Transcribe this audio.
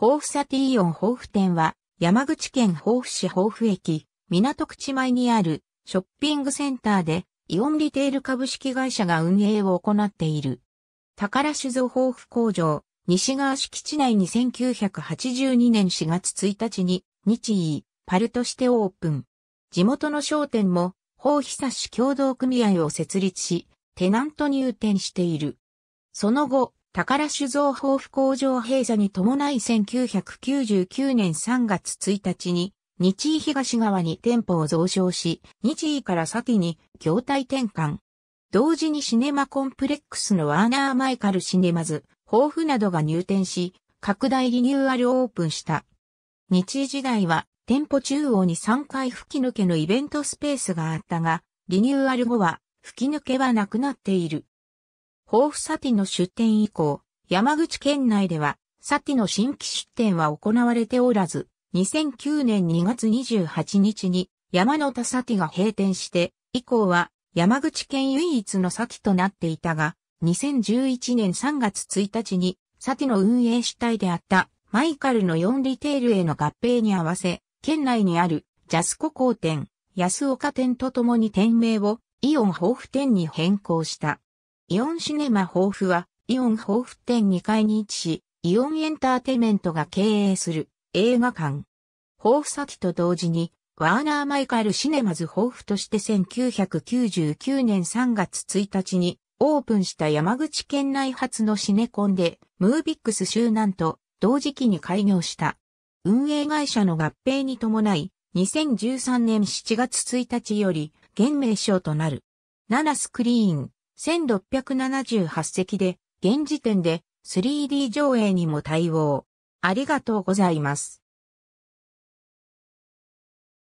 豊富サティーオン豊富店は、山口県豊富市豊富駅、港口前にあるショッピングセンターで、イオンリテール株式会社が運営を行っている。宝酒造豊富工場、西側敷地内に1982年4月1日に、日医、パルとしてオープン。地元の商店も、豊肥差し協同組合を設立し、テナント入店している。その後、宝酒造豊富工場閉鎖に伴い1999年3月1日に、日井東側に店舗を増床し、日井から先に業態転換。同時にシネマコンプレックスのワーナーマイカルシネマズ、豊富などが入店し、拡大リニューアルオープンした。日井時代は、店舗中央に3階吹き抜けのイベントスペースがあったが、リニューアル後は吹き抜けはなくなっている。甲府サティの出店以降、山口県内では、サティの新規出店は行われておらず、2009年2月28日に山の田サティが閉店して、以降は山口県唯一のサティとなっていたが、2011年3月1日にサティの運営主体であったマイカルの4リテールへの合併に合わせ、県内にあるジャスコ公店、安岡店とともに店名をイオン豊富店に変更した。イオンシネマ豊富は、イオン豊富店2階に位置し、イオンエンターテイメントが経営する映画館。豊富先と同時に、ワーナー・マイカル・シネマズ豊富として1999年3月1日にオープンした山口県内初のシネコンで、ムービックス集南と同時期に開業した。運営会社の合併に伴い、2013年7月1日より、現名称となる。7スクリーン、1678席で、現時点で 3D 上映にも対応。ありがとうございます。